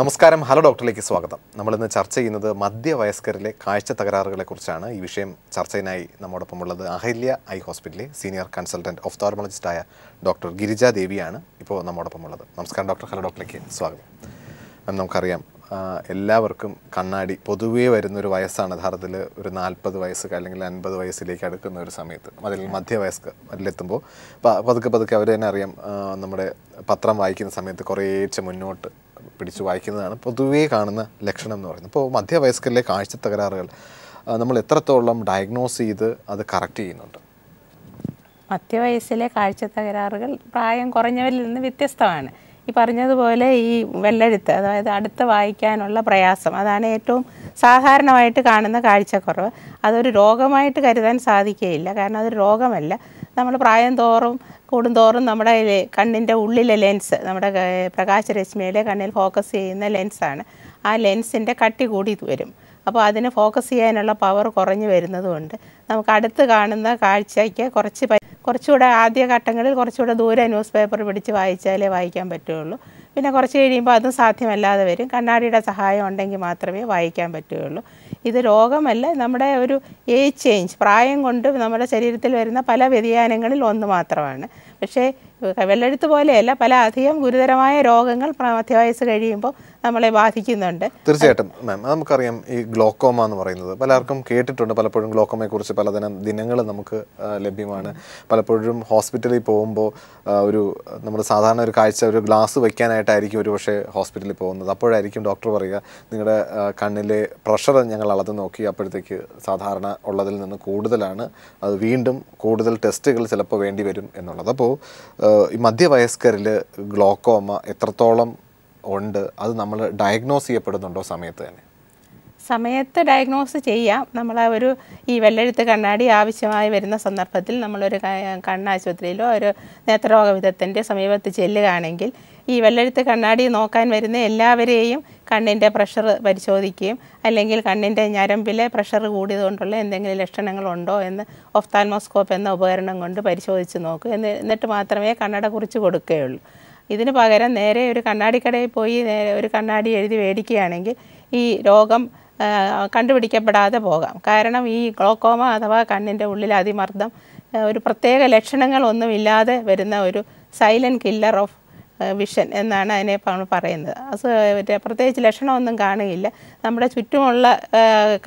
നമസ്കാരം ഹലോ ഡോക്ടറിലേക്ക് സ്വാഗതം നമ്മളിന്ന് ചർച്ച ചെയ്യുന്നത് മധ്യവയസ്കരിലെ കാഴ്ച തകരാറുകളെക്കുറിച്ചാണ് ഈ വിഷയം ചർച്ചയിനായി നമ്മോടൊപ്പം ഉള്ളത് അഹല്യ ഐ ഹോസ്പിറ്റലിലെ സീനിയർ കൺസൾട്ടൻറ്റ് ഒഫ്തോർമോളജിസ്റ്റായ ഡോക്ടർ ഗിരിജാ ദേവിയാണ് ഇപ്പോൾ നമ്മോടൊപ്പം ഉള്ളത് നമസ്കാരം ഡോക്ടർ ഹലോ ഡോക്ടറിലേക്ക് സ്വാഗതം നമുക്കറിയാം എല്ലാവർക്കും കണ്ണാടി പൊതുവേ വരുന്നൊരു വയസ്സാണ് യഥാർത്ഥത്തിൽ ഒരു നാൽപ്പത് വയസ്സ് അല്ലെങ്കിൽ അൻപത് വയസ്സിലേക്ക് അടുക്കുന്ന ഒരു സമയത്ത് അതിൽ മധ്യവയസ്ക അതിലെത്തുമ്പോൾ പതുക്കെ പതുക്കെ അവർ തന്നെ അറിയാം നമ്മുടെ പത്രം വായിക്കുന്ന സമയത്ത് കുറേശ്ശെ മുന്നോട്ട് പിടിച്ച് വായിക്കുന്നതാണ് പൊതുവേ കാണുന്ന ലക്ഷണം എന്ന് പറയുന്നത് അപ്പോൾ മധ്യവയസ്കരിലെ കാഴ്ച തകരാറുകൾ നമ്മൾ എത്രത്തോളം ഡയഗ്നോസ് ചെയ്ത് അത് കറക്റ്റ് ചെയ്യുന്നുണ്ട് മധ്യവയസ്സിലെ കാഴ്ച തകരാറുകൾ പ്രായം കുറഞ്ഞവരിൽ നിന്ന് വ്യത്യസ്തമാണ് ഈ പറഞ്ഞതുപോലെ ഈ വെള്ളെഴുത്ത് അതായത് അടുത്ത് വായിക്കാനുള്ള പ്രയാസം അതാണ് ഏറ്റവും സാധാരണമായിട്ട് കാണുന്ന കാഴ്ചക്കുറവ് അതൊരു രോഗമായിട്ട് കരുതാൻ സാധിക്കുകയില്ല കാരണം അതൊരു രോഗമല്ല നമ്മൾ പ്രായം തോറും കൂടുന്തോറും നമ്മുടെ കണ്ണിൻ്റെ ഉള്ളിലെ ലെൻസ് നമ്മുടെ പ്രകാശരശ്മിയിലെ കണ്ണിൽ ഫോക്കസ് ചെയ്യുന്ന ലെൻസാണ് ആ ലെൻസിൻ്റെ കട്ടി കൂടി വരും അപ്പോൾ അതിനെ ഫോക്കസ് ചെയ്യാനുള്ള പവർ കുറഞ്ഞു വരുന്നതുകൊണ്ട് നമുക്ക് അടുത്ത് കാണുന്ന കാഴ്ചയ്ക്ക് കുറച്ച് കുറച്ചുകൂടെ ആദ്യ ഘട്ടങ്ങളിൽ കുറച്ചുകൂടെ ദൂരെ ന്യൂസ് പേപ്പർ പിടിച്ച് വായിച്ചാലേ വായിക്കാൻ പറ്റുകയുള്ളൂ പിന്നെ കുറച്ച് കഴിയുമ്പോൾ അതും സാധ്യമല്ലാതെ വരും കണ്ണാടിയുടെ സഹായം ഉണ്ടെങ്കിൽ മാത്രമേ വായിക്കാൻ പറ്റുകയുള്ളൂ ഇത് രോഗമല്ല നമ്മുടെ ഒരു ഏജ് ചേഞ്ച് പ്രായം കൊണ്ട് നമ്മുടെ ശരീരത്തിൽ വരുന്ന പല വ്യതിയാനങ്ങളിൽ ഒന്ന് മാത്രമാണ് പക്ഷേ വെള്ളെഴുത്ത് പോലെയല്ല പല അധികം ഗുരുതരമായ രോഗങ്ങൾ മധ്യവയസ്സ് കഴിയുമ്പോൾ നമ്മളെ ബാധിക്കുന്നുണ്ട് തീർച്ചയായിട്ടും മാം നമുക്കറിയാം ഈ ഗ്ലോക്കോമ എന്ന് പറയുന്നത് പലർക്കും കേട്ടിട്ടുണ്ട് പലപ്പോഴും ഗ്ലോക്കോമയെ കുറിച്ച് പലതരം ദിനങ്ങൾ നമുക്ക് ലഭ്യമാണ് പലപ്പോഴും ഹോസ്പിറ്റലിൽ പോകുമ്പോൾ ഒരു നമ്മൾ സാധാരണ ഒരു കാഴ്ച ഒരു ഗ്ലാസ് വയ്ക്കാനായിട്ടായിരിക്കും ഒരു പക്ഷേ ഹോസ്പിറ്റലിൽ പോകുന്നത് അപ്പോഴായിരിക്കും ഡോക്ടർ പറയുക നിങ്ങളുടെ കണ്ണിലെ പ്രഷർ ഞങ്ങൾ അളത് നോക്കി അപ്പോഴത്തേക്ക് സാധാരണ ഉള്ളതിൽ നിന്ന് കൂടുതലാണ് അത് വീണ്ടും കൂടുതൽ ടെസ്റ്റുകൾ ചിലപ്പോൾ വേണ്ടി വരും എന്നുള്ളത് അപ്പോൾ ഈ മധ്യവയസ്കരിൽ ഗ്ലോക്കോമ എത്രത്തോളം ഉണ്ട് അത് നമ്മൾ ഡയഗ്നോസ് ചെയ്യപ്പെടുന്നുണ്ടോ സമയത്ത് തന്നെ സമയത്ത് ഡയഗ്നോസ് ചെയ്യാം നമ്മൾ ഒരു ഈ വെള്ളെഴുത്ത് കണ്ണാടി ആവശ്യമായി വരുന്ന സന്ദർഭത്തിൽ നമ്മളൊരു കണ്ണാശുപത്രിയിലോ ഒരു നേത്രരോഗ വിദഗ്ധൻ്റെ സമീപത്ത് ചെല്ലുകയാണെങ്കിൽ ഈ വെള്ളെഴുത്ത് കണ്ണാടി നോക്കാൻ വരുന്ന എല്ലാവരെയും കണ്ണിൻ്റെ പ്രഷർ പരിശോധിക്കുകയും അല്ലെങ്കിൽ കണ്ണിൻ്റെ ഞരമ്പിലെ പ്രഷർ കൂടിയതുകൊണ്ടുള്ള എന്തെങ്കിലും ലക്ഷണങ്ങളുണ്ടോ എന്ന് ഒഫ്താൻമോസ്കോപ്പ് എന്ന ഉപകരണം കൊണ്ട് പരിശോധിച്ച് നോക്കുക എന്നിട്ട് മാത്രമേ കണ്ണട കുറിച്ച് കൊടുക്കുകയുള്ളൂ ഇതിന് പകരം നേരെ ഒരു കണ്ണാടിക്കടയിൽ പോയി നേരെ ഒരു കണ്ണാടി എഴുതി മേടിക്കുകയാണെങ്കിൽ ഈ രോഗം കണ്ടുപിടിക്കപ്പെടാതെ പോകാം കാരണം ഈ ഗ്ലോക്കോമ അഥവാ കണ്ണിൻ്റെ ഉള്ളിൽ അതിമർദ്ദം ഒരു പ്രത്യേക ലക്ഷണങ്ങളൊന്നുമില്ലാതെ വരുന്ന ഒരു സൈലൻറ്റ് കില്ലർ ഓഫ് വിഷൻ എന്നാണ് അതിനെ പറയുന്നത് അത് പ്രത്യേകിച്ച് ലക്ഷണമൊന്നും കാണുകയില്ല നമ്മുടെ ചുറ്റുമുള്ള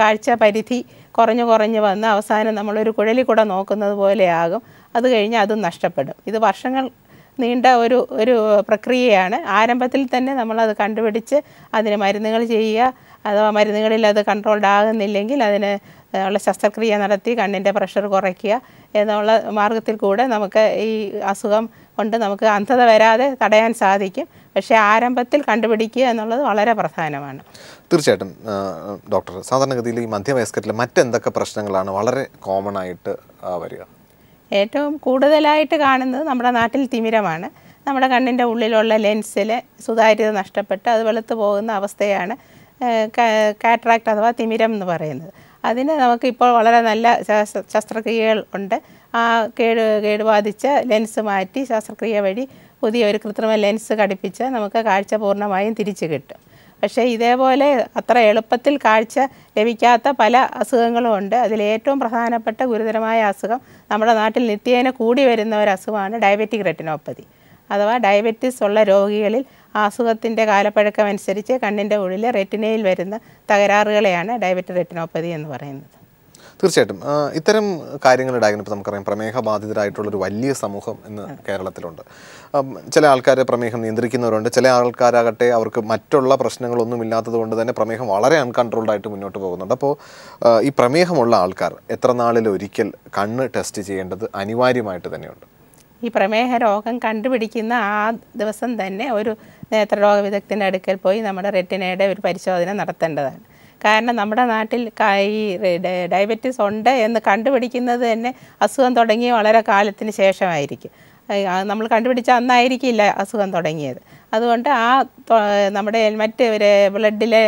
കാഴ്ച പരിധി കുറഞ്ഞു കുറഞ്ഞു വന്ന് അവസാനം നമ്മളൊരു കുഴലിക്കൂടെ നോക്കുന്നത് പോലെയാകും അത് കഴിഞ്ഞ് അതും നഷ്ടപ്പെടും ഇത് വർഷങ്ങൾ നീണ്ട ഒരു ഒരു പ്രക്രിയയാണ് ആരംഭത്തിൽ തന്നെ നമ്മളത് കണ്ടുപിടിച്ച് അതിന് മരുന്നുകൾ ചെയ്യുക അഥവാ മരുന്നുകളിൽ അത് കൺട്രോൾഡ് ആകുന്നില്ലെങ്കിൽ അതിന് ഉള്ള ശസ്ത്രക്രിയ നടത്തി കണ്ണിൻ്റെ പ്രഷർ കുറയ്ക്കുക എന്നുള്ള മാർഗത്തിൽ കൂടെ നമുക്ക് ഈ അസുഖം കൊണ്ട് നമുക്ക് അന്ധത വരാതെ തടയാൻ സാധിക്കും പക്ഷേ ആരംഭത്തിൽ കണ്ടുപിടിക്കുക എന്നുള്ളത് വളരെ പ്രധാനമാണ് തീർച്ചയായിട്ടും ഡോക്ടർ സാധാരണഗതിയിൽ ഈ മധ്യവയസ്കരിലെ മറ്റെന്തൊക്കെ പ്രശ്നങ്ങളാണ് വളരെ കോമൺ ആയിട്ട് വരിക ഏറ്റവും കൂടുതലായിട്ട് കാണുന്നത് നമ്മുടെ നാട്ടിൽ തിമിരമാണ് നമ്മുടെ കണ്ണിൻ്റെ ഉള്ളിലുള്ള ലെൻസിലെ സുതാര്യത നഷ്ടപ്പെട്ട് അത് വെളുത്ത് പോകുന്ന അവസ്ഥയാണ് കാറ്ററാക്ട് അഥവാ തിമിരം എന്ന് പറയുന്നത് അതിന് നമുക്കിപ്പോൾ വളരെ നല്ല ശസ്ത്രക്രിയകൾ ഉണ്ട് ആ കേട് കേടുബാധിച്ച ലെൻസ് മാറ്റി ശസ്ത്രക്രിയ വഴി പുതിയ ഒരു കൃത്രിമ ലെൻസ് ഘടിപ്പിച്ച് നമുക്ക് കാഴ്ച പൂർണ്ണമായും തിരിച്ചു കിട്ടും പക്ഷേ ഇതേപോലെ അത്ര എളുപ്പത്തിൽ കാഴ്ച ലഭിക്കാത്ത പല അസുഖങ്ങളും ഉണ്ട് അതിലേറ്റവും പ്രധാനപ്പെട്ട ഗുരുതരമായ അസുഖം നമ്മുടെ നാട്ടിൽ നിത്യേന കൂടി വരുന്ന ഒരു അസുഖമാണ് ഡയബറ്റിക് റെറ്റിനോപ്പതി അഥവാ ഡയബറ്റിസ് ഉള്ള രോഗികളിൽ അസുഖത്തിൻ്റെ കാലപ്പഴക്കമനുസരിച്ച് കണ്ണിൻ്റെ ഉള്ളിൽ റെറ്റിനയിൽ വരുന്ന തകരാറുകളെയാണ് ഡയബറ്റിക് റെറ്റിനോപ്പതി എന്ന് പറയുന്നത് തീർച്ചയായിട്ടും ഇത്തരം കാര്യങ്ങൾ ഡയഗ്നോ ഇപ്പോൾ നമുക്കറിയാം പ്രമേഹ ബാധിതരായിട്ടുള്ളൊരു വലിയ സമൂഹം ഇന്ന് കേരളത്തിലുണ്ട് ചില ആൾക്കാർ പ്രമേഹം നിയന്ത്രിക്കുന്നവരുണ്ട് ചില ആൾക്കാരാകട്ടെ അവർക്ക് മറ്റുള്ള ഇല്ലാത്തത് കൊണ്ട് തന്നെ പ്രമേഹം വളരെ അൺകൺട്രോൾഡ് ആയിട്ട് മുന്നോട്ട് പോകുന്നുണ്ട് അപ്പോൾ ഈ പ്രമേഹമുള്ള ആൾക്കാർ എത്ര നാളിൽ ഒരിക്കൽ കണ്ണ് ടെസ്റ്റ് ചെയ്യേണ്ടത് അനിവാര്യമായിട്ട് തന്നെയുണ്ട് ഈ പ്രമേഹ രോഗം കണ്ടുപിടിക്കുന്ന ആ ദിവസം തന്നെ ഒരു നേത്രരോഗ വിദഗ്ധൻ്റെ അടുക്കൽ പോയി നമ്മുടെ റെറ്റിനയുടെ ഒരു പരിശോധന നടത്തേണ്ടതാണ് കാരണം നമ്മുടെ നാട്ടിൽ ഈ ഡയബറ്റീസ് ഉണ്ട് എന്ന് കണ്ടുപിടിക്കുന്നത് തന്നെ അസുഖം തുടങ്ങി വളരെ കാലത്തിന് ശേഷമായിരിക്കും നമ്മൾ കണ്ടുപിടിച്ച അന്നായിരിക്കില്ല അസുഖം തുടങ്ങിയത് അതുകൊണ്ട് ആ നമ്മുടെ മറ്റ് ബ്ലഡിലെ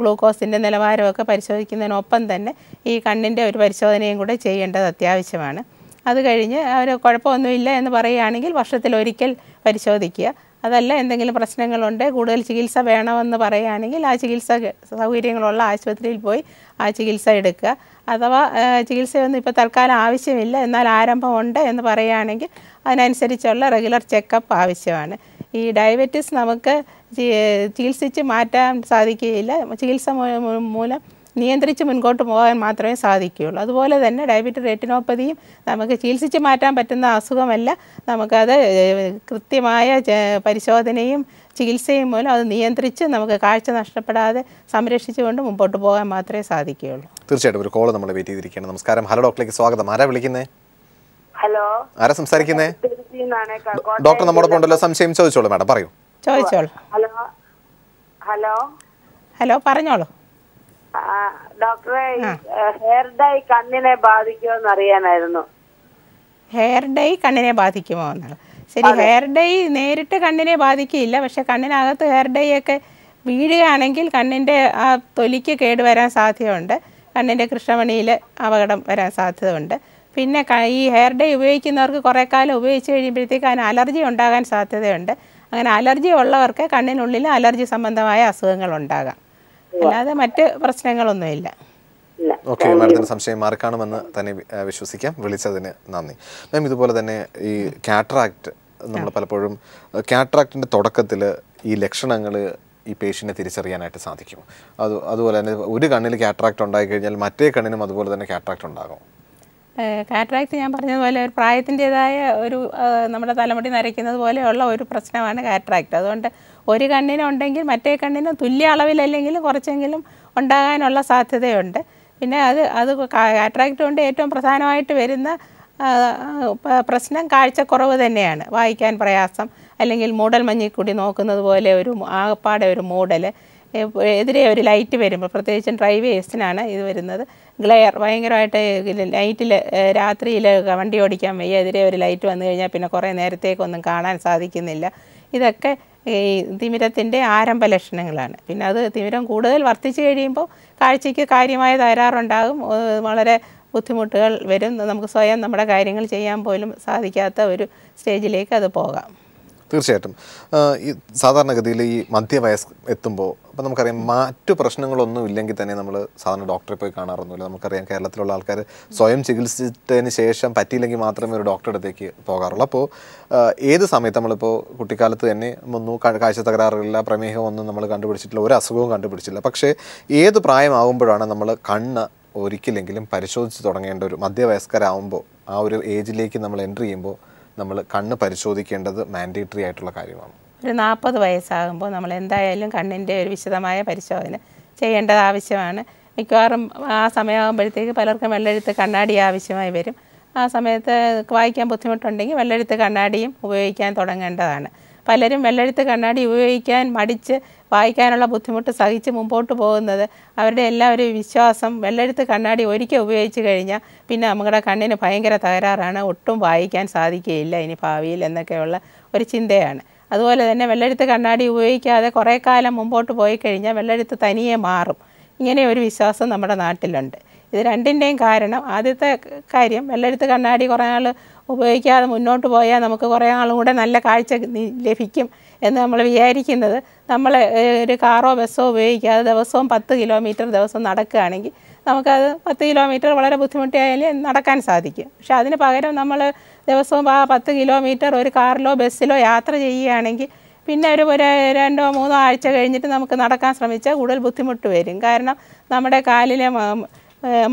ഗ്ലൂക്കോസിൻ്റെ നിലവാരമൊക്കെ പരിശോധിക്കുന്നതിനൊപ്പം തന്നെ ഈ കണ്ണിൻ്റെ ഒരു പരിശോധനയും കൂടെ ചെയ്യേണ്ടത് അത്യാവശ്യമാണ് അത് കഴിഞ്ഞ് അവർ കുഴപ്പമൊന്നുമില്ല എന്ന് പറയുകയാണെങ്കിൽ വർഷത്തിലൊരിക്കൽ പരിശോധിക്കുക അതല്ല എന്തെങ്കിലും പ്രശ്നങ്ങളുണ്ട് കൂടുതൽ ചികിത്സ വേണമെന്ന് പറയുകയാണെങ്കിൽ ആ ചികിത്സ സൗകര്യങ്ങളുള്ള ആശുപത്രിയിൽ പോയി ആ ചികിത്സ എടുക്കുക അഥവാ ചികിത്സയൊന്നും ഇപ്പോൾ തൽക്കാലം ആവശ്യമില്ല എന്നാൽ ആരംഭമുണ്ട് എന്ന് പറയുകയാണെങ്കിൽ അതിനനുസരിച്ചുള്ള റെഗുലർ ചെക്കപ്പ് ആവശ്യമാണ് ഈ ഡയബറ്റിസ് നമുക്ക് ചികിത്സിച്ച് മാറ്റാൻ സാധിക്കുകയില്ല ചികിത്സ മൂലം നിയന്ത്രിച്ച് മുൻപോട്ട് പോകാൻ മാത്രമേ സാധിക്കുകയുള്ളൂ അതുപോലെ തന്നെ ഡയബറ്റിക് റെറ്റിനോപ്പതിയും നമുക്ക് ചികിത്സിച്ച് മാറ്റാൻ പറ്റുന്ന അസുഖമല്ല നമുക്കത് കൃത്യമായ പരിശോധനയും ചികിത്സയും മൂലം അത് നിയന്ത്രിച്ച് നമുക്ക് കാഴ്ച നഷ്ടപ്പെടാതെ സംരക്ഷിച്ചുകൊണ്ട് മുമ്പോട്ട് പോകാൻ മാത്രമേ സാധിക്കുകയുള്ളൂ തീർച്ചയായിട്ടും ഒരു കോൾ നമ്മൾ വെയിറ്റ് ചെയ്തിരിക്കുകയാണ് നമസ്കാരം ഹലോ ഡോക്ടറിലേക്ക് സ്വാഗതം ആരാ വിളിക്കുന്നത് ഹലോ ആരാ സംസാരിക്കുന്നേ ഡോക്ടർ നമ്മോടൊപ്പം ഉണ്ടല്ലോ സംശയം ചോദിച്ചോളൂ മാഡം പറയൂ ചോദിച്ചോളൂ ഹലോ ഹലോ ഹലോ പറഞ്ഞോളൂ ഡോക്ടറെ ഹെയർ ഡൈ കണ്ണിനെ അറിയാനായിരുന്നു ഹെയർ ഡൈ കണ്ണിനെ ബാധിക്കുമോ എന്നാണ് ശരി ഹെയർ ഡൈ നേരിട്ട് കണ്ണിനെ ബാധിക്കില്ല പക്ഷെ കണ്ണിനകത്ത് ഹെയർ ഡൈ ഒക്കെ വീഴുകയാണെങ്കിൽ കണ്ണിൻ്റെ ആ തൊലിക്ക് കേടുവരാൻ സാധ്യതയുണ്ട് കണ്ണിൻ്റെ കൃഷ്ണമണിയിൽ അപകടം വരാൻ സാധ്യതയുണ്ട് പിന്നെ ഈ ഹെയർ ഡൈ ഉപയോഗിക്കുന്നവർക്ക് കുറേ കാലം ഉപയോഗിച്ച് കഴിയുമ്പോഴത്തേക്ക് അതിന് അലർജി ഉണ്ടാകാൻ സാധ്യതയുണ്ട് അങ്ങനെ അലർജി ഉള്ളവർക്ക് കണ്ണിനുള്ളിൽ അലർജി സംബന്ധമായ അസുഖങ്ങൾ ഉണ്ടാകാം അല്ലാതെ മറ്റ് പ്രശ്നങ്ങളൊന്നുമില്ല ഓക്കെ മാഡത്തിന് സംശയം മാറിക്കാണുമെന്ന് തന്നെ വിശ്വസിക്കാം വിളിച്ചതിന് നന്ദി മാം ഇതുപോലെ തന്നെ ഈ കാട്രാക്ട് നമ്മൾ പലപ്പോഴും കാറ്ററാക്ടിൻ്റെ തുടക്കത്തിൽ ഈ ലക്ഷണങ്ങൾ ഈ പേഷ്യനെ തിരിച്ചറിയാനായിട്ട് സാധിക്കും അത് അതുപോലെ തന്നെ ഒരു കണ്ണിൽ കാട്രാക്ട് ഉണ്ടായി കഴിഞ്ഞാൽ മറ്റേ കണ്ണിനും അതുപോലെ തന്നെ കാട്രാക്ട് ഉണ്ടാകും കാറ്റാക്ട് ഞാൻ പറഞ്ഞതുപോലെ ഒരു പ്രായത്തിൻ്റെതായ ഒരു നമ്മുടെ തലമുടി നരയ്ക്കുന്നത് പോലെയുള്ള ഒരു പ്രശ്നമാണ് കാറ്റാക്ട് അതുകൊണ്ട് ഒരു കണ്ണിനുണ്ടെങ്കിൽ മറ്റേ കണ്ണിന് തുല്യ അളവിലല്ലെങ്കിലും കുറച്ചെങ്കിലും ഉണ്ടാകാനുള്ള സാധ്യതയുണ്ട് പിന്നെ അത് അത് കാറ്റാക്ട് കൊണ്ട് ഏറ്റവും പ്രധാനമായിട്ട് വരുന്ന പ്രശ്നം കാഴ്ചക്കുറവ് തന്നെയാണ് വായിക്കാൻ പ്രയാസം അല്ലെങ്കിൽ മൂടൽ മഞ്ഞിൽ കൂടി നോക്കുന്നത് പോലെ ഒരു ആകപ്പാടെ ഒരു മൂടൽ എതിരെ ഒരു ലൈറ്റ് വരുമ്പോൾ പ്രത്യേകിച്ചും ഡ്രൈവ് വേസ്റ്റിനാണ് ഇത് വരുന്നത് ഗ്ലെയർ ഭയങ്കരമായിട്ട് ലൈറ്റിൽ രാത്രിയിൽ വണ്ടി ഓടിക്കാൻ വയ്യ എതിരെ ഒരു ലൈറ്റ് വന്നു കഴിഞ്ഞാൽ പിന്നെ കുറേ നേരത്തേക്കൊന്നും കാണാൻ സാധിക്കുന്നില്ല ഇതൊക്കെ ഈ തിമിരത്തിൻ്റെ ആരംഭ ലക്ഷണങ്ങളാണ് പിന്നെ അത് തിമിരം കൂടുതൽ വർദ്ധിച്ചു കഴിയുമ്പോൾ കാഴ്ചയ്ക്ക് കാര്യമായ തകരാറുണ്ടാകും വളരെ ബുദ്ധിമുട്ടുകൾ വരും നമുക്ക് സ്വയം നമ്മുടെ കാര്യങ്ങൾ ചെയ്യാൻ പോലും സാധിക്കാത്ത ഒരു സ്റ്റേജിലേക്ക് അത് പോകാം തീർച്ചയായിട്ടും ഈ സാധാരണഗതിയിൽ ഈ മധ്യവയസ് എത്തുമ്പോൾ അപ്പം നമുക്കറിയാം മറ്റു പ്രശ്നങ്ങളൊന്നും ഇല്ലെങ്കിൽ തന്നെ നമ്മൾ സാധാരണ ഡോക്ടറെ പോയി കാണാറൊന്നുമില്ല നമുക്കറിയാം കേരളത്തിലുള്ള ആൾക്കാർ സ്വയം ചികിത്സിച്ചതിന് ശേഷം പറ്റിയില്ലെങ്കിൽ മാത്രമേ ഒരു ഡോക്ടറെ അടുത്തേക്ക് പോകാറുള്ളൂ അപ്പോൾ ഏത് സമയത്ത് നമ്മളിപ്പോൾ കുട്ടിക്കാലത്ത് തന്നെ ഒന്നും കാഴ്ച തകരാറില്ല പ്രമേഹമൊന്നും നമ്മൾ കണ്ടുപിടിച്ചിട്ടില്ല ഒരു അസുഖവും കണ്ടുപിടിച്ചില്ല പക്ഷേ ഏത് പ്രായമാകുമ്പോഴാണ് നമ്മൾ കണ്ണ് ഒരിക്കലെങ്കിലും പരിശോധിച്ച് തുടങ്ങേണ്ട ഒരു മധ്യവയസ്കരാകുമ്പോൾ ആ ഒരു ഏജിലേക്ക് നമ്മൾ എൻ്റർ ചെയ്യുമ്പോൾ നമ്മൾ കണ്ണ് പരിശോധിക്കേണ്ടത് മാൻഡേറ്ററി ആയിട്ടുള്ള കാര്യമാണ് ഒരു നാൽപ്പത് വയസ്സാകുമ്പോൾ നമ്മൾ എന്തായാലും കണ്ണിൻ്റെ ഒരു വിശദമായ പരിശോധന ചെയ്യേണ്ടത് ആവശ്യമാണ് മിക്കവാറും ആ സമയമാകുമ്പോഴത്തേക്ക് പലർക്കും വെള്ളെഴുത്ത് കണ്ണാടി ആവശ്യമായി വരും ആ സമയത്ത് വായിക്കാൻ ബുദ്ധിമുട്ടുണ്ടെങ്കിൽ വെള്ളെഴുത്ത് കണ്ണാടിയും ഉപയോഗിക്കാൻ തുടങ്ങേണ്ടതാണ് പലരും വെള്ളെഴുത്ത് കണ്ണാടി ഉപയോഗിക്കാൻ മടിച്ച് വായിക്കാനുള്ള ബുദ്ധിമുട്ട് സഹിച്ച് മുമ്പോട്ട് പോകുന്നത് അവരുടെ എല്ലാവരും വിശ്വാസം വെള്ളെടുത്ത് കണ്ണാടി ഒരിക്കൽ ഉപയോഗിച്ച് കഴിഞ്ഞാൽ പിന്നെ നമ്മുടെ കണ്ണിന് ഭയങ്കര തകരാറാണ് ഒട്ടും വായിക്കാൻ സാധിക്കുകയില്ല ഇനി ഭാവിയിൽ എന്നൊക്കെയുള്ള ഒരു ചിന്തയാണ് അതുപോലെ തന്നെ വെള്ളെടുത്ത് കണ്ണാടി ഉപയോഗിക്കാതെ കുറേ കാലം മുമ്പോട്ട് പോയി കഴിഞ്ഞാൽ വെള്ളെടുത്ത് തനിയെ മാറും ഇങ്ങനെ ഒരു വിശ്വാസം നമ്മുടെ നാട്ടിലുണ്ട് ഇത് രണ്ടിൻ്റെയും കാരണം ആദ്യത്തെ കാര്യം വെള്ളെടുത്ത് കണ്ണാടി കുറേ നാൾ ഉപയോഗിക്കാതെ മുന്നോട്ട് പോയാൽ നമുക്ക് കുറേ നാളും കൂടെ നല്ല കാഴ്ച ലഭിക്കും എന്ന് നമ്മൾ വിചാരിക്കുന്നത് നമ്മൾ ഒരു കാറോ ബസ്സോ ഉപയോഗിക്കാതെ ദിവസവും പത്ത് കിലോമീറ്റർ ദിവസം നടക്കുകയാണെങ്കിൽ നമുക്കത് പത്ത് കിലോമീറ്റർ വളരെ ബുദ്ധിമുട്ടിയായാലും നടക്കാൻ സാധിക്കും പക്ഷെ അതിന് പകരം നമ്മൾ ദിവസവും ആ പത്ത് കിലോമീറ്റർ ഒരു കാറിലോ ബസ്സിലോ യാത്ര ചെയ്യുകയാണെങ്കിൽ പിന്നെ ഒരു ഒരു രണ്ടോ മൂന്നോ ആഴ്ച കഴിഞ്ഞിട്ട് നമുക്ക് നടക്കാൻ ശ്രമിച്ചാൽ കൂടുതൽ ബുദ്ധിമുട്ട് വരും കാരണം നമ്മുടെ കാലിലെ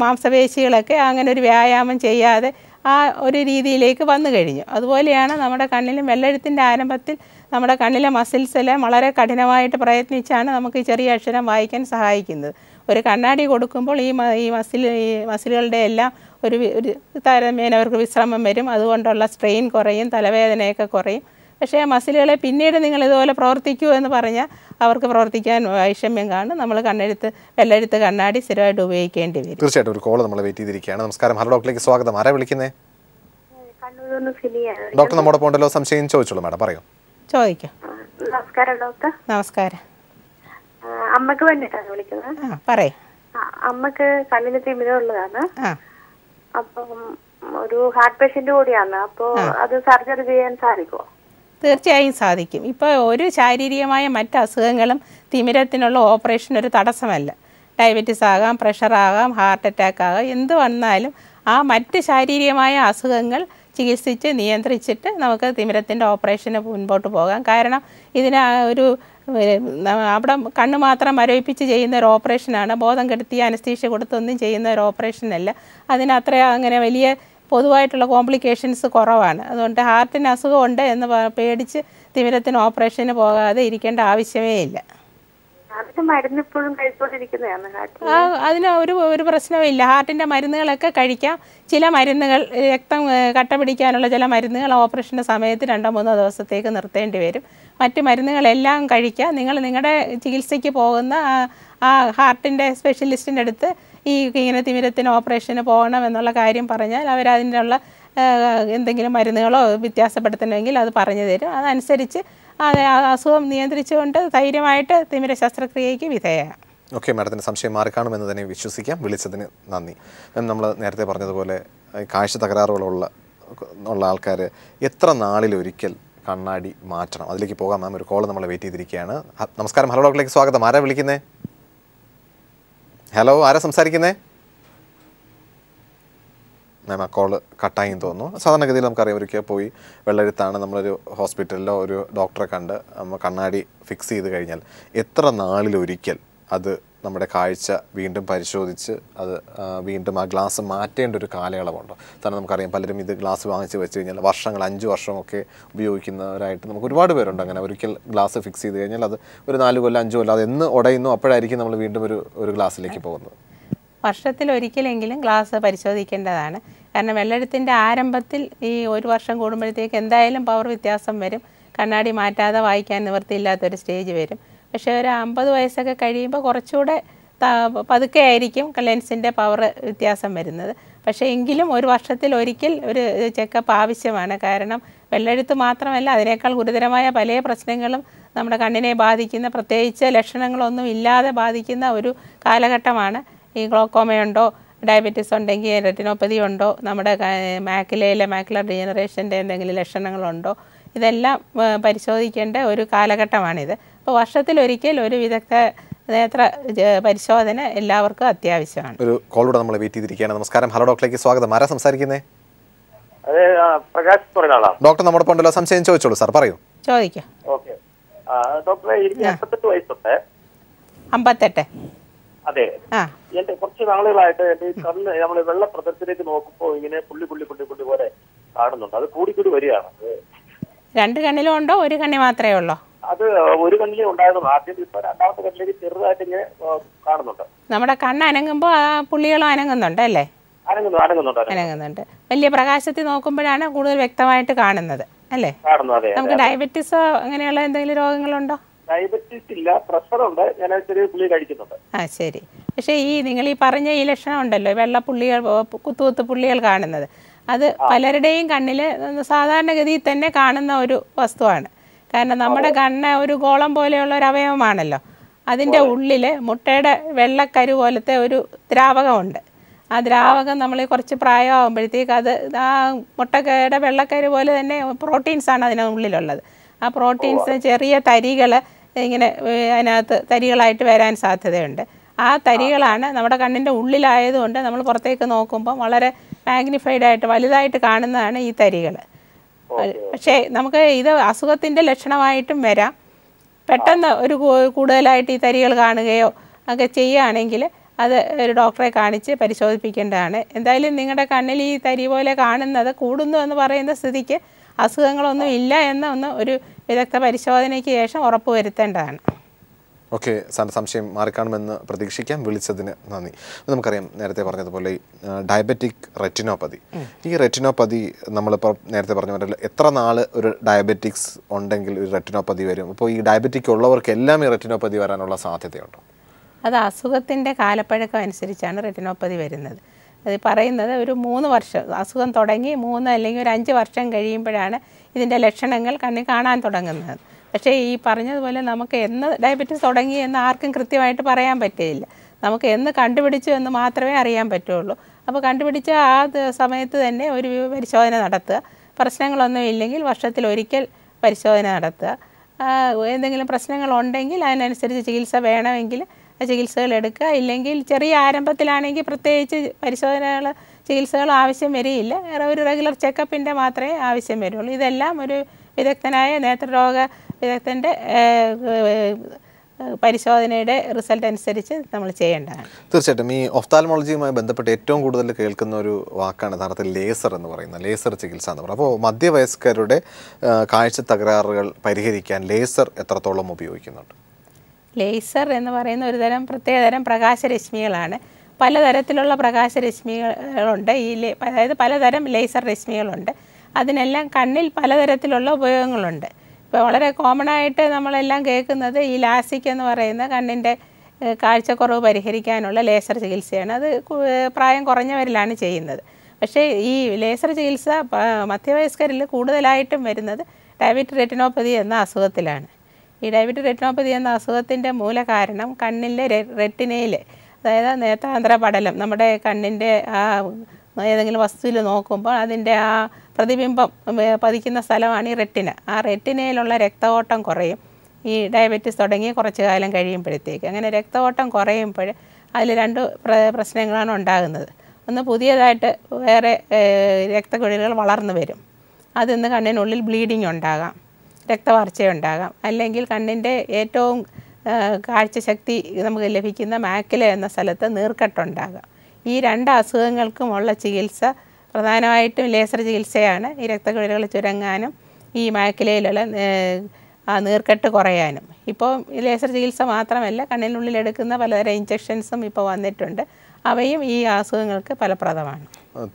മാംസപേശികളൊക്കെ അങ്ങനെ ഒരു വ്യായാമം ചെയ്യാതെ ആ ഒരു രീതിയിലേക്ക് വന്നു കഴിഞ്ഞു അതുപോലെയാണ് നമ്മുടെ കണ്ണിലും വെള്ളെഴുത്തിൻ്റെ ആരംഭത്തിൽ നമ്മുടെ കണ്ണിലെ മസിൽസിലെ വളരെ കഠിനമായിട്ട് പ്രയത്നിച്ചാണ് നമുക്ക് ചെറിയ അക്ഷരം വായിക്കാൻ സഹായിക്കുന്നത് ഒരു കണ്ണാടി കൊടുക്കുമ്പോൾ ഈ ഈ മസിൽ ഈ മസിലുകളുടെ എല്ലാം ഒരു ഒരു താരതമ്യേന അവർക്ക് വിശ്രമം വരും അതുകൊണ്ടുള്ള സ്ട്രെയിൻ കുറയും തലവേദനയൊക്കെ കുറയും പക്ഷേ മസിലുകളെ പിന്നീട് നിങ്ങൾ ഇതുപോലെ പ്രവർത്തിക്കൂ എന്ന് പറഞ്ഞാൽ അവർക്ക് പ്രവർത്തിക്കാൻ വൈഷമ്യം കാണും നമ്മൾ കണ്ണെഴുത്ത് വെല്ലെഴുത്ത് കണ്ണാടി സ്ഥിരമായിട്ട് ഉപയോഗിക്കേണ്ടി വരും തീർച്ചയായിട്ടും ഒരു കോൾ നമ്മൾ വെയിറ്റ് ചെയ്തിരിക്കുകയാണ് നമസ്കാരം ഹലോ ഡോക്ടറിലേക്ക് സ്വാഗതം ആരാ വിളിക്കുന്നേ ഡോക്ടർ നമ്മുടെ പോണ്ടല്ലോ സംശയം ചോദിച്ചോളൂ മാഡം പറയൂ ചോദിക്കാം നമസ്കാരം ഡോക്ടർ നമസ്കാരം അമ്മക്ക് വേണ്ടിട്ടാണ് വിളിക്കുന്നത് പറയേ അമ്മക്ക് കണ്ണിന് തിമിരമുള്ളതാണ് അപ്പം ഒരു ഹാർട്ട് പേഷ്യന്റ് കൂടിയാണ് അപ്പോ അത് സർജറി ചെയ്യാൻ സാധിക്കുമോ തീർച്ചയായും സാധിക്കും ഇപ്പോൾ ഒരു ശാരീരികമായ മറ്റ് അസുഖങ്ങളും തിമിരത്തിനുള്ള ഓപ്പറേഷൻ ഒരു തടസ്സമല്ല ഡയബറ്റിസ് ആകാം പ്രഷറാകാം ഹാർട്ട് അറ്റാക്ക് ആകാം എന്ത് വന്നാലും ആ മറ്റ് ശാരീരികമായ അസുഖങ്ങൾ ചികിത്സിച്ച് നിയന്ത്രിച്ചിട്ട് നമുക്ക് തിമിരത്തിൻ്റെ ഓപ്പറേഷന് മുൻപോട്ട് പോകാം കാരണം ഇതിന് ഒരു അവിടെ കണ്ണ് മാത്രം മരവിപ്പിച്ച് ചെയ്യുന്ന ഒരു ഓപ്പറേഷനാണ് ബോധം കെടുത്തി അനസ്തീഷ്യ കൊടുത്തൊന്നും ചെയ്യുന്ന ഒരു ഓപ്പറേഷനല്ല അതിനത്ര അങ്ങനെ വലിയ പൊതുവായിട്ടുള്ള കോംപ്ലിക്കേഷൻസ് കുറവാണ് അതുകൊണ്ട് ഹാർട്ടിന് അസുഖമുണ്ട് എന്ന് പേടിച്ച് തിമിരത്തിന് ഓപ്പറേഷന് പോകാതെ ഇരിക്കേണ്ട ആവശ്യമേ ഇല്ല അതിന് ഒരു ഒരു പ്രശ്നവുമില്ല ഹാർട്ടിൻ്റെ മരുന്നുകളൊക്കെ കഴിക്കാം ചില മരുന്നുകൾ രക്തം കട്ട പിടിക്കാനുള്ള ചില മരുന്നുകൾ ഓപ്പറേഷൻ്റെ സമയത്ത് രണ്ടോ മൂന്നോ ദിവസത്തേക്ക് നിർത്തേണ്ടി വരും മറ്റ് മരുന്നുകളെല്ലാം കഴിക്കാം നിങ്ങൾ നിങ്ങളുടെ ചികിത്സയ്ക്ക് പോകുന്ന ആ ഹാർട്ടിൻ്റെ സ്പെഷ്യലിസ്റ്റിൻ്റെ അടുത്ത് ഈ ഇങ്ങനെ തിമിരത്തിന് ഓപ്പറേഷന് പോകണം എന്നുള്ള കാര്യം പറഞ്ഞാൽ അവരതിനുള്ള എന്തെങ്കിലും മരുന്നുകളോ വ്യത്യാസപ്പെടുത്തണമെങ്കിൽ അത് പറഞ്ഞു തരും അതനുസരിച്ച് അത് അസുഖം നിയന്ത്രിച്ചുകൊണ്ട് ധൈര്യമായിട്ട് തിമിര ശസ്ത്രക്രിയയ്ക്ക് വിധേയമാണ് ഓക്കെ മാഡത്തിന് സംശയം മാറിക്കാണുമെന്ന് തന്നെ വിശ്വസിക്കാം വിളിച്ചതിന് നന്ദി മാം നമ്മൾ നേരത്തെ പറഞ്ഞതുപോലെ കാഴ്ച തകരാറുകളുള്ള ഉള്ള ആൾക്കാർ എത്ര നാളിലൊരിക്കൽ കണ്ണാടി മാറ്റണം അതിലേക്ക് പോകാം മാം ഒരു കോൾ നമ്മൾ വെയിറ്റ് ചെയ്തിരിക്കുകയാണ് നമസ്കാരം ഹലോ ഡോക്ടറിലേക്ക് സ്വാഗതം ആരാ വിളിക്കുന്നത് ഹലോ ആരാ സംസാരിക്കുന്നേ മാം ആ കോൾ കട്ടായെന്ന് തോന്നുന്നു സാധാരണഗതിയിൽ നമുക്കറിയാം ഒരിക്കൽ പോയി വെള്ളരുത്താണ് നമ്മളൊരു ഹോസ്പിറ്റലിലോ ഒരു ഡോക്ടറെ കണ്ട് കണ്ണാടി ഫിക്സ് ചെയ്ത് കഴിഞ്ഞാൽ എത്ര നാളിലൊരിക്കൽ അത് നമ്മുടെ കാഴ്ച വീണ്ടും പരിശോധിച്ച് അത് വീണ്ടും ആ ഗ്ലാസ് മാറ്റേണ്ട ഒരു കാലയളവുണ്ട് തന്നെ നമുക്കറിയാം പലരും ഇത് ഗ്ലാസ് വാങ്ങിച്ച് വെച്ച് കഴിഞ്ഞാൽ വർഷങ്ങൾ അഞ്ച് വർഷമൊക്കെ ഉപയോഗിക്കുന്നവരായിട്ട് നമുക്ക് ഒരുപാട് പേരുണ്ട് അങ്ങനെ ഒരിക്കൽ ഗ്ലാസ് ഫിക്സ് ചെയ്ത് കഴിഞ്ഞാൽ അത് ഒരു നാല് കൊല്ലം അഞ്ച് കൊല്ലം അത് എന്ന് ഉടയുന്നു അപ്പോഴായിരിക്കും നമ്മൾ വീണ്ടും ഒരു ഒരു ഗ്ലാസ്സിലേക്ക് പോകുന്നത് വർഷത്തിൽ ഒരിക്കലെങ്കിലും ഗ്ലാസ് പരിശോധിക്കേണ്ടതാണ് കാരണം വെള്ളെടുത്തിൻ്റെ ആരംഭത്തിൽ ഈ ഒരു വർഷം കൂടുമ്പോഴത്തേക്ക് എന്തായാലും പവർ വ്യത്യാസം വരും കണ്ണാടി മാറ്റാതെ വായിക്കാൻ നിവൃത്തിയില്ലാത്തൊരു സ്റ്റേജ് വരും പക്ഷേ ഒരു അമ്പത് വയസ്സൊക്കെ കഴിയുമ്പോൾ കുറച്ചുകൂടെ പതുക്കെ ആയിരിക്കും ലെൻസിൻ്റെ പവർ വ്യത്യാസം വരുന്നത് പക്ഷേ എങ്കിലും ഒരു വർഷത്തിൽ ഒരിക്കൽ ഒരു ചെക്കപ്പ് ആവശ്യമാണ് കാരണം വെള്ളെഴുത്ത് മാത്രമല്ല അതിനേക്കാൾ ഗുരുതരമായ പല പ്രശ്നങ്ങളും നമ്മുടെ കണ്ണിനെ ബാധിക്കുന്ന പ്രത്യേകിച്ച് ലക്ഷണങ്ങളൊന്നും ഇല്ലാതെ ബാധിക്കുന്ന ഒരു കാലഘട്ടമാണ് ഈ ഗ്ലോക്കോമയുണ്ടോ ഡയബറ്റീസ് ഉണ്ടെങ്കിൽ റെറ്റിനോപ്പതി ഉണ്ടോ നമ്മുടെ മാക്കിലയിലെ മാക്കുലർ ഡിജനറേഷൻ്റെ എന്തെങ്കിലും ലക്ഷണങ്ങളുണ്ടോ ഇതെല്ലാം പരിശോധിക്കേണ്ട ഒരു കാലഘട്ടമാണിത് അപ്പോൾ വർഷത്തിലൊരിക്കൽ ഒരു വിദഗ്ധ നേത്ര പരിശോധന എല്ലാവർക്കും അത്യാവശ്യമാണ് ഒരു കോളോട് നമ്മൾ വെയിറ്റ് ചെയ്തിരിക്കുകയാണ് നമസ്കാരം ഹലോ ഡോക്ടറിലേക്ക് സ്വാഗതം ആരാ സംസാരിക്കുന്നേ പ്രകാശ് ഡോക്ടർ നമ്മുടെ ഉണ്ടല്ലോ സംശയം ചോദിച്ചോളൂ സാർ പറയൂ ചോദിക്കാം ഓക്കെ ഡോക്ടറെ എനിക്ക് അമ്പത്തെട്ട് വയസ്സുണ്ട് അമ്പത്തെട്ട് അതെ എന്റെ കുറച്ച് നാളുകളായിട്ട് എന്റെ കണ്ണ് നമ്മൾ വെള്ള പ്രതലത്തിലേക്ക് നോക്കുമ്പോൾ ഇങ്ങനെ പുള്ളി പുള്ളി പുള്ളി പുള്ളി പോലെ കാണുന്നുണ്ട് അത് കൂടി കൂടി വരികയാണ് രണ്ട് കണ്ണിലും ഉണ്ടോ ഒരു കണ്ണി മാത്രമേ ഉള്ളോ അത് ഒരു കണ്ണിലേ ഉണ്ടായിരുന്നു ആദ്യം ഇപ്പൊ രണ്ടാമത്തെ കണ്ണിലേക്ക് ചെറുതായിട്ട് ഇങ്ങനെ കാണുന്നുണ്ട് നമ്മുടെ കണ്ണ് അനങ്ങുമ്പോൾ ആ പുള്ളികളും അനങ്ങുന്നുണ്ട് അല്ലേ അനങ്ങുന്നുണ്ട് വലിയ പ്രകാശത്തിൽ നോക്കുമ്പോഴാണ് കൂടുതൽ വ്യക്തമായിട്ട് കാണുന്നത് അല്ലേ നമുക്ക് ഡയബറ്റിസോ അങ്ങനെയുള്ള എന്തെങ്കിലും രോഗങ്ങളുണ്ടോ ഡയബറ്റിസ് ഇല്ല പ്രഷർ ഉണ്ട് ഞാൻ ചെറിയ പുള്ളി കഴിക്കുന്നുണ്ട് ആ ശരി പക്ഷേ ഈ നിങ്ങൾ ഈ പറഞ്ഞ ഈ ലക്ഷണം ഉണ്ടല്ലോ വെള്ള പുള്ളികൾ കുത്തു കുത്തു കാണുന്നത് അത് പലരുടെയും കണ്ണിൽ സാധാരണഗതിയിൽ തന്നെ കാണുന്ന ഒരു വസ്തുവാണ് കാരണം നമ്മുടെ കണ്ണ് ഒരു ഗോളം പോലെയുള്ള ഒരു അവയവമാണല്ലോ അതിൻ്റെ ഉള്ളിൽ മുട്ടയുടെ വെള്ളക്കരു പോലത്തെ ഒരു ദ്രാവകമുണ്ട് ആ ദ്രാവകം നമ്മൾ കുറച്ച് പ്രായമാകുമ്പോഴത്തേക്ക് അത് ആ മുട്ടയുടെ വെള്ളക്കരു പോലെ തന്നെ പ്രോട്ടീൻസാണ് അതിനുള്ളിലുള്ളത് ആ പ്രോട്ടീൻസ് ചെറിയ തരികൾ ഇങ്ങനെ അതിനകത്ത് തരികളായിട്ട് വരാൻ സാധ്യതയുണ്ട് ആ തരികളാണ് നമ്മുടെ കണ്ണിൻ്റെ ഉള്ളിലായതുകൊണ്ട് നമ്മൾ പുറത്തേക്ക് നോക്കുമ്പോൾ വളരെ മാഗ്നിഫൈഡ് ആയിട്ട് വലുതായിട്ട് കാണുന്നതാണ് ഈ തരികൾ പക്ഷേ നമുക്ക് ഇത് അസുഖത്തിൻ്റെ ലക്ഷണമായിട്ടും വരാം പെട്ടെന്ന് ഒരു കൂടുതലായിട്ട് ഈ തരികൾ കാണുകയോ ഒക്കെ ചെയ്യുകയാണെങ്കിൽ അത് ഒരു ഡോക്ടറെ കാണിച്ച് പരിശോധിപ്പിക്കേണ്ടതാണ് എന്തായാലും നിങ്ങളുടെ കണ്ണിൽ ഈ തരി പോലെ കാണുന്നത് കൂടുന്നു എന്ന് പറയുന്ന സ്ഥിതിക്ക് അസുഖങ്ങളൊന്നും ഇല്ല എന്ന ഒന്ന് ഒരു വിദഗ്ധ പരിശോധനയ്ക്ക് ശേഷം വരുത്തേണ്ടതാണ് ഓക്കെ സാറിൻ്റെ സംശയം മാറിക്കാണുമെന്ന് പ്രതീക്ഷിക്കാം വിളിച്ചതിന് നന്ദി നമുക്കറിയാം നേരത്തെ പറഞ്ഞതുപോലെ ഡയബറ്റിക് റെറ്റിനോപ്പതി ഈ റെറ്റിനോപ്പതി നമ്മളിപ്പോൾ നേരത്തെ പറഞ്ഞ പോലെ എത്ര നാൾ ഒരു ഡയബറ്റിക്സ് ഉണ്ടെങ്കിൽ ഒരു റെറ്റിനോപ്പതി വരും അപ്പോൾ ഈ ഡയബറ്റിക് ഉള്ളവർക്ക് എല്ലാം ഈ റെറ്റിനോപ്പതി വരാനുള്ള സാധ്യതയുണ്ടോ അത് അസുഖത്തിൻ്റെ കാലപ്പഴക്കം അനുസരിച്ചാണ് റെറ്റിനോപ്പതി വരുന്നത് അത് പറയുന്നത് ഒരു മൂന്ന് വർഷം അസുഖം തുടങ്ങി മൂന്ന് അല്ലെങ്കിൽ ഒരു അഞ്ച് വർഷം കഴിയുമ്പോഴാണ് ഇതിൻ്റെ ലക്ഷണങ്ങൾ കണ്ണിൽ കാണാൻ തുടങ്ങുന്നത് പക്ഷേ ഈ പറഞ്ഞതുപോലെ നമുക്ക് എന്ന് ഡയബറ്റീസ് തുടങ്ങി എന്ന് ആർക്കും കൃത്യമായിട്ട് പറയാൻ പറ്റുകയില്ല നമുക്ക് എന്ന് കണ്ടുപിടിച്ചു എന്ന് മാത്രമേ അറിയാൻ പറ്റുള്ളൂ അപ്പോൾ കണ്ടുപിടിച്ച ആ സമയത്ത് തന്നെ ഒരു പരിശോധന നടത്തുക പ്രശ്നങ്ങളൊന്നും ഇല്ലെങ്കിൽ വർഷത്തിൽ ഒരിക്കൽ പരിശോധന നടത്തുക എന്തെങ്കിലും പ്രശ്നങ്ങളുണ്ടെങ്കിൽ അതിനനുസരിച്ച് ചികിത്സ വേണമെങ്കിൽ ചികിത്സകൾ എടുക്കുക ഇല്ലെങ്കിൽ ചെറിയ ആരംഭത്തിലാണെങ്കിൽ പ്രത്യേകിച്ച് പരിശോധനകൾ ചികിത്സകൾ ആവശ്യം വരികയില്ല ഒരു റെഗുലർ ചെക്കപ്പിൻ്റെ മാത്രമേ ആവശ്യം വരുള്ളൂ ഇതെല്ലാം ഒരു വിദഗ്ധനായ നേത്രരോഗ വിദഗ്ധൻ്റെ പരിശോധനയുടെ റിസൾട്ട് അനുസരിച്ച് നമ്മൾ ചെയ്യേണ്ടതാണ് തീർച്ചയായിട്ടും ഈ ഒഫ്താൽമോളജിയുമായി ബന്ധപ്പെട്ട് ഏറ്റവും കൂടുതൽ കേൾക്കുന്ന ഒരു വാക്കാണ് യഥാർത്ഥത്തിൽ ലേസർ എന്ന് പറയുന്നത് ലേസർ ചികിത്സ എന്ന് പറയുന്നത് അപ്പോൾ മധ്യവയസ്കരുടെ കാഴ്ച തകരാറുകൾ പരിഹരിക്കാൻ ലേസർ എത്രത്തോളം ഉപയോഗിക്കുന്നുണ്ട് ലേസർ എന്ന് പറയുന്ന ഒരു തരം പ്രത്യേകതരം പ്രകാശരശ്മികളാണ് പലതരത്തിലുള്ള പ്രകാശരശ്മികളുണ്ട് ഈ അതായത് പലതരം ലേസർ രശ്മികളുണ്ട് അതിനെല്ലാം കണ്ണിൽ പലതരത്തിലുള്ള ഉപയോഗങ്ങളുണ്ട് ഇപ്പോൾ വളരെ കോമൺ ആയിട്ട് നമ്മളെല്ലാം കേൾക്കുന്നത് ഈ ലാസിക് എന്ന് പറയുന്ന കണ്ണിൻ്റെ കാഴ്ചക്കുറവ് പരിഹരിക്കാനുള്ള ലേസർ ചികിത്സയാണ് അത് പ്രായം കുറഞ്ഞവരിലാണ് ചെയ്യുന്നത് പക്ഷേ ഈ ലേസർ ചികിത്സ മധ്യവയസ്കരിൽ കൂടുതലായിട്ടും വരുന്നത് ഡയബറ്റിക് റെറ്റിനോപ്പതി എന്ന അസുഖത്തിലാണ് ഈ ഡയബറ്റിക് റെറ്റിനോപ്പതി എന്ന അസുഖത്തിൻ്റെ മൂല കാരണം കണ്ണിലെ റെറ്റിനയിൽ അതായത് നേത്രാന്തര പടലം നമ്മുടെ കണ്ണിൻ്റെ ആ ഏതെങ്കിലും വസ്തുവിൽ നോക്കുമ്പോൾ അതിൻ്റെ ആ പ്രതിബിംബം പതിക്കുന്ന സ്ഥലമാണ് ഈ റെറ്റിന ആ റെറ്റിനയിലുള്ള രക്തഓട്ടം കുറയും ഈ ഡയബറ്റിസ് തുടങ്ങി കുറച്ച് കാലം കഴിയുമ്പോഴത്തേക്ക് അങ്ങനെ രക്തഓട്ടം കുറയുമ്പോൾ അതിൽ രണ്ട് പ്രശ്നങ്ങളാണ് ഉണ്ടാകുന്നത് ഒന്ന് പുതിയതായിട്ട് വേറെ രക്തക്കുഴലുകൾ വളർന്നു വരും അതിന്ന് കണ്ണിനുള്ളിൽ ബ്ലീഡിങ് ഉണ്ടാകാം രക്തവാർച്ചയുണ്ടാകാം അല്ലെങ്കിൽ കണ്ണിൻ്റെ ഏറ്റവും കാഴ്ചശക്തി നമുക്ക് ലഭിക്കുന്ന മാക്കില എന്ന സ്ഥലത്ത് നീർക്കെട്ടുണ്ടാകാം ഈ രണ്ട് അസുഖങ്ങൾക്കുമുള്ള ചികിത്സ പ്രധാനമായിട്ടും ലേസർ ചികിത്സയാണ് ഈ രക്തക്കുഴലുകൾ ചുരങ്ങാനും ഈ ആ നീർക്കെട്ട് കുറയാനും ഇപ്പോൾ ലേസർ ചികിത്സ മാത്രമല്ല കണ്ണിനുള്ളിൽ എടുക്കുന്ന പലതരം ഇഞ്ചക്ഷൻസും ഇപ്പോൾ വന്നിട്ടുണ്ട് അവയും ഈ അസുഖങ്ങൾക്ക് ഫലപ്രദമാണ്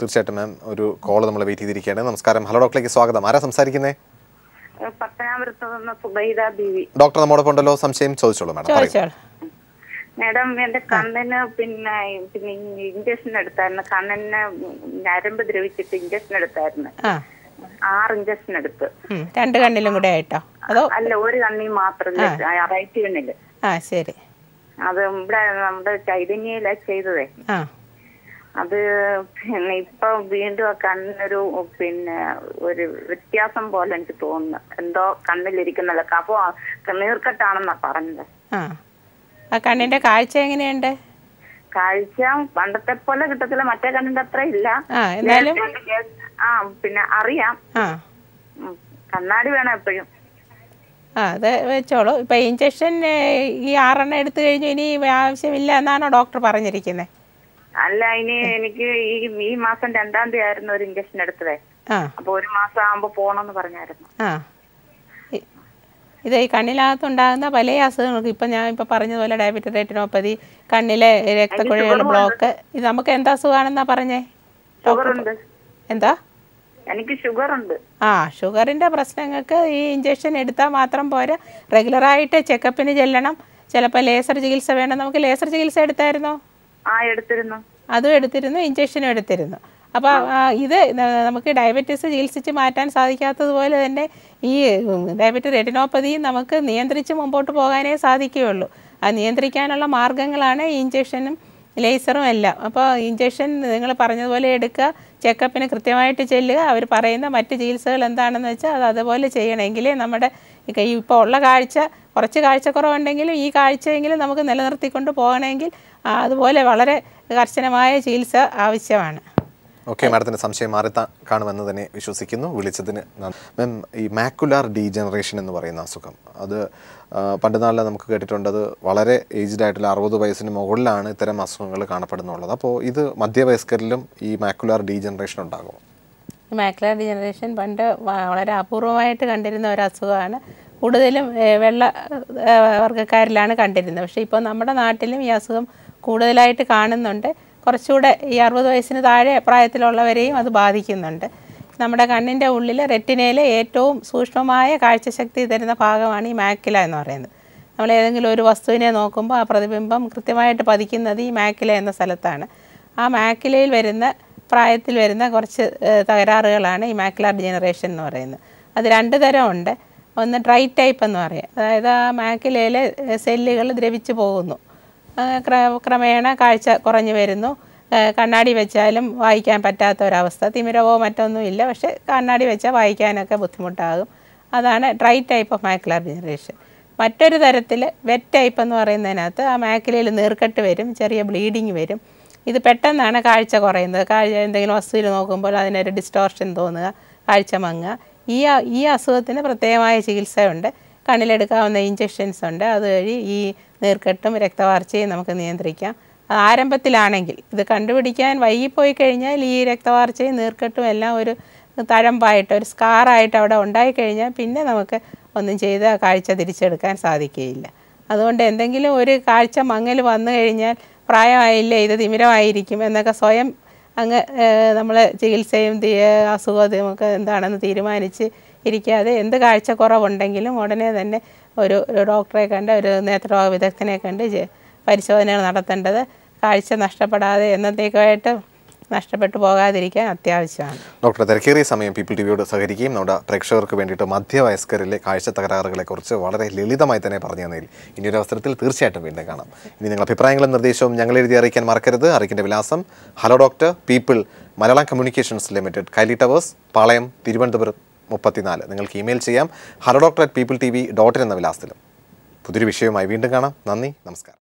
തീർച്ചയായിട്ടും മാം ഒരു കോൾ നമ്മൾ വെയിറ്റ് ചെയ്തിരിക്കുകയാണ് നമസ്കാരം ഹലോ ഡോക്ടറിലേക്ക് സ്വാഗതം ആരാ സംസാരിക്കുന്നേ പത്തനാപുരത്ത് സുബൈദ ബീവി ഡോക്ടർ നമ്മോടൊപ്പം ഉണ്ടല്ലോ സംശയം ചോദിച്ചോളൂ മാഡം ചോദിച്ചോളൂ മാഡം എന്റെ കണ്ണിന് പിന്നെ പിന്നെ ഇഞ്ചക്ഷൻ എടുത്തായിരുന്നു കണ്ണിന് ഞരമ്പ് ദ്രവിച്ചിട്ട് ഇഞ്ചക്ഷൻ എടുത്തായിരുന്നു ആറ് ഇഞ്ചക്ഷൻ എടുത്ത് രണ്ട് കണ്ണിലും കൂടെ ആയിട്ടോ അല്ല ഒരു കണ്ണിൽ മാത്രം റൈറ്റ് കണ്ണില് ആ ശരി അത് ഇവിടെ നമ്മുടെ ചൈതന്യയില ചെയ്തതേ അത് പിന്നെ ഇപ്പൊ വീണ്ടും ആ കണ്ണിനൊരു പിന്നെ ഒരു വ്യത്യാസം പോലെ എനിക്ക് തോന്നുന്നു എന്തോ കണ്ണിലിരിക്കുന്നതൊക്കെ അപ്പൊ നീർക്കെട്ടാണെന്നാ പറഞ്ഞത് ആ കണ്ണിന്റെ കാഴ്ച എങ്ങനെയുണ്ട് കാഴ്ച പണ്ടത്തെ പോലെ കിട്ടത്തില്ല മറ്റേ കണ്ണിന്റെ അത്ര ഇല്ല ആ പിന്നെ അറിയാം കണ്ണാടി വേണം എപ്പോഴും ആ അത് വെച്ചോളൂ ഇപ്പൊ ഇഞ്ചക്ഷൻ ഈ ആറെണ്ണം എടുത്തു കഴിഞ്ഞു ഇനി ആവശ്യമില്ല എന്നാണോ ഡോക്ടർ പറഞ്ഞിരിക്കുന്നത് അല്ല ഇനി എനിക്ക് ഈ ഈ മാസം രണ്ടാം തീയതി ആയിരുന്നു ഒരു ഇഞ്ചക്ഷൻ എടുത്തത് അപ്പൊ ഒരു മാസം ആകുമ്പോ പോണെന്ന് പറഞ്ഞായിരുന്നു ഇത് ഈ കണ്ണിനകത്തുണ്ടാകുന്ന പല അസുഖങ്ങൾക്ക് ഇപ്പം ഞാൻ ഇപ്പം പറഞ്ഞതുപോലെ ഡയബറ്റിക് റേറ്റിനോപ്പതി കണ്ണിലെ രക്തക്കുഴികളുടെ ബ്ലോക്ക് ഇത് നമുക്ക് എന്താ അസുഖമാണെന്നാ പറഞ്ഞേ എന്താ എനിക്ക് ഷുഗർ ഉണ്ട് ആ ഷുഗറിന്റെ പ്രശ്നങ്ങൾക്ക് ഈ ഇഞ്ചക്ഷൻ എടുത്താൽ മാത്രം പോരാ റെഗുലറായിട്ട് ചെക്കപ്പിന് ചെല്ലണം ചിലപ്പോൾ ലേസർ ചികിത്സ വേണം നമുക്ക് ലേസർ ചികിത്സ എടുത്തായിരുന്നോ ആ എടുത്തിരുന്നു അതും എടുത്തിരുന്നു ഇഞ്ചക്ഷനും എടുത്തിരുന്നു അപ്പോൾ ഇത് നമുക്ക് ഡയബറ്റീസ് ചികിത്സിച്ച് മാറ്റാൻ സാധിക്കാത്തതുപോലെ തന്നെ ഈ ഡയബറ്റിക് റെറ്റിനോപ്പതിയും നമുക്ക് നിയന്ത്രിച്ച് മുമ്പോട്ട് പോകാനേ സാധിക്കുകയുള്ളൂ അത് നിയന്ത്രിക്കാനുള്ള മാർഗ്ഗങ്ങളാണ് ഇഞ്ചക്ഷനും ലേസറും എല്ലാം അപ്പോൾ ഇഞ്ചക്ഷൻ നിങ്ങൾ പറഞ്ഞതുപോലെ എടുക്കുക ചെക്കപ്പിന് കൃത്യമായിട്ട് ചെല്ലുക അവർ പറയുന്ന മറ്റ് ചികിത്സകൾ എന്താണെന്ന് വെച്ചാൽ അത് അതുപോലെ ചെയ്യണമെങ്കിലേ നമ്മുടെ ഇപ്പോൾ ഉള്ള കാഴ്ച കുറച്ച് കാഴ്ചക്കുറവുണ്ടെങ്കിലും ഈ കാഴ്ചയെങ്കിലും നമുക്ക് നിലനിർത്തിക്കൊണ്ട് പോകണമെങ്കിൽ അതുപോലെ വളരെ കർശനമായ ചികിത്സ ആവശ്യമാണ് ഓക്കെ മാഡത്തിന് സംശയം മാറി കാണുമെന്ന് തന്നെ വിശ്വസിക്കുന്നു വിളിച്ചതിന് മാം ഈ മാക്കുലാർ ഡീജനറേഷൻ എന്ന് പറയുന്ന അസുഖം അത് പണ്ട് നാളിൽ നമുക്ക് കേട്ടിട്ടുണ്ട് അത് വളരെ ഏജ്ഡ് ആയിട്ടുള്ള അറുപത് വയസ്സിന് മുകളിലാണ് ഇത്തരം അസുഖങ്ങൾ കാണപ്പെടുന്നുള്ളത് അപ്പോൾ ഇത് മധ്യവയസ്കരിലും ഈ മാക്കുലാർ ഡീജനറേഷൻ ഉണ്ടാകും മാക്കുലാർ ഡീജനറേഷൻ പണ്ട് വളരെ അപൂർവമായിട്ട് കണ്ടിരുന്ന ഒരു അസുഖമാണ് കൂടുതലും വെള്ള വർഗ്ഗക്കാരിലാണ് കണ്ടിരുന്നത് പക്ഷേ ഇപ്പോൾ നമ്മുടെ നാട്ടിലും ഈ അസുഖം കൂടുതലായിട്ട് കാണുന്നുണ്ട് കുറച്ചുകൂടെ ഈ അറുപത് വയസ്സിന് താഴെ പ്രായത്തിലുള്ളവരെയും അത് ബാധിക്കുന്നുണ്ട് നമ്മുടെ കണ്ണിൻ്റെ ഉള്ളിൽ റെറ്റിനയിലെ ഏറ്റവും സൂക്ഷ്മമായ കാഴ്ചശക്തി തരുന്ന ഭാഗമാണ് ഈ മാക്കില എന്ന് പറയുന്നത് നമ്മൾ ഏതെങ്കിലും ഒരു വസ്തുവിനെ നോക്കുമ്പോൾ ആ പ്രതിബിംബം കൃത്യമായിട്ട് പതിക്കുന്നത് ഈ മാക്കില എന്ന സ്ഥലത്താണ് ആ മാക്കിലയിൽ വരുന്ന പ്രായത്തിൽ വരുന്ന കുറച്ച് തകരാറുകളാണ് ഈ മാക്കുലാർ ജനറേഷൻ എന്ന് പറയുന്നത് അത് രണ്ട് തരമുണ്ട് ഒന്ന് ഡ്രൈ ടൈപ്പ് എന്ന് പറയും അതായത് ആ മാക്കിലയിലെ സെല്ലുകൾ ദ്രവിച്ചു പോകുന്നു ക്രമേണ കാഴ്ച കുറഞ്ഞു വരുന്നു കണ്ണാടി വെച്ചാലും വായിക്കാൻ പറ്റാത്ത ഒരവസ്ഥ തിമിരവോ മറ്റൊന്നും ഇല്ല പക്ഷേ കണ്ണാടി വെച്ചാൽ വായിക്കാനൊക്കെ ബുദ്ധിമുട്ടാകും അതാണ് dry type of macular generation മറ്റൊരു തരത്തിൽ വെറ്റ് ടൈപ്പ് എന്ന് പറയുന്നതിനകത്ത് ആ മാക്ലയിൽ നീർക്കെട്ട് വരും ചെറിയ ബ്ലീഡിങ് വരും ഇത് പെട്ടെന്നാണ് കാഴ്ച കുറയുന്നത് കാഴ്ച എന്തെങ്കിലും വസ്തുവിൽ നോക്കുമ്പോൾ അതിനൊരു ഡിസ്റ്റോർഷൻ തോന്നുക കാഴ്ച മങ്ങുക ഈ ഈ അസുഖത്തിന് പ്രത്യേകമായ ചികിത്സയുണ്ട് കണ്ണിലെടുക്കാവുന്ന ഇഞ്ചക്ഷൻസ് ഉണ്ട് അതുവഴി ഈ നീർക്കെട്ടും രക്തവാർച്ചയും നമുക്ക് നിയന്ത്രിക്കാം അത് ആരംഭത്തിലാണെങ്കിൽ ഇത് കണ്ടുപിടിക്കാൻ വൈകിപ്പോയി കഴിഞ്ഞാൽ ഈ രക്തവാർച്ചയും നീർക്കെട്ടും എല്ലാം ഒരു തഴമ്പായിട്ട് ഒരു സ്കാറായിട്ട് അവിടെ ഉണ്ടായിക്കഴിഞ്ഞാൽ പിന്നെ നമുക്ക് ഒന്നും ചെയ്ത് കാഴ്ച തിരിച്ചെടുക്കാൻ സാധിക്കുകയില്ല അതുകൊണ്ട് എന്തെങ്കിലും ഒരു കാഴ്ച മങ്ങൽ വന്നു കഴിഞ്ഞാൽ പ്രായമായില്ലേ ഇത് തിമിരമായിരിക്കും എന്നൊക്കെ സ്വയം അങ്ങ് നമ്മൾ ചികിത്സയും അസുഖം നമുക്ക് എന്താണെന്ന് തീരുമാനിച്ച് ഇരിക്കാതെ എന്ത് കാഴ്ചക്കുറവുണ്ടെങ്കിലും ഉടനെ തന്നെ ഒരു ഡോക്ടറെ കണ്ട് ഒരു നേത്രരോഗ വിദഗ്ധനെ കണ്ട് പരിശോധനകൾ നടത്തേണ്ടത് കാഴ്ച നഷ്ടപ്പെടാതെ എന്നത്തേക്കായിട്ട് നഷ്ടപ്പെട്ടു പോകാതിരിക്കാൻ അത്യാവശ്യമാണ് ഡോക്ടർ തിരക്കേറിയ സമയം പീപ്പിൾ ടി വിയോട് സഹകരിക്കുകയും നമ്മുടെ പ്രേക്ഷകർക്ക് വേണ്ടിയിട്ട് മധ്യവയസ്കരിലെ കാഴ്ച തകരാറുകളെക്കുറിച്ച് വളരെ ലളിതമായി തന്നെ പറഞ്ഞു തന്നതിൽ ഇനിയൊരു അവസരത്തിൽ തീർച്ചയായിട്ടും വീണ്ടും കാണാം ഇനി നിങ്ങളുടെ അഭിപ്രായങ്ങളും നിർദ്ദേശവും ഞങ്ങൾ എഴുതി അറിയിക്കാൻ മറക്കരുത് അറിയിക്കേണ്ട വിലാസം hello doctor people Malayalam communications limited Kairali towers Palayam Thiruvananthapuram മുപ്പത്തിനാല് നിങ്ങൾക്ക് ഇമെയിൽ ചെയ്യാം hello doctor at people T V dot in എന്ന വിലാസത്തിലും പുതിയൊരു വിഷയവുമായി വീണ്ടും കാണാം നന്ദി നമസ്കാരം